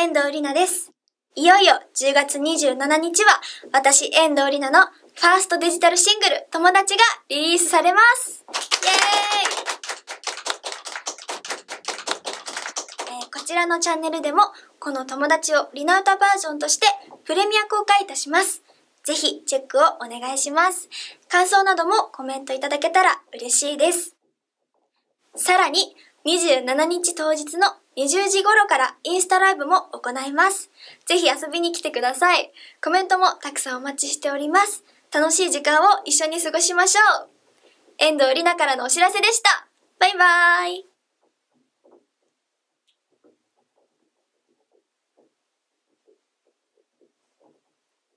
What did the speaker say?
遠藤里奈です。いよいよ10月27日は、私、遠藤里奈のファーストデジタルシングル、友達がリリースされます。イェーイ、えこちらのチャンネルでも、この友達をリナウタバージョンとしてプレミア公開いたします。ぜひチェックをお願いします。感想などもコメントいただけたら嬉しいです。さらに、27日当日の20時頃からインスタライブも行います。ぜひ遊びに来てください。コメントもたくさんお待ちしております。楽しい時間を一緒に過ごしましょう。遠藤里奈からのお知らせでした。バイバーイ。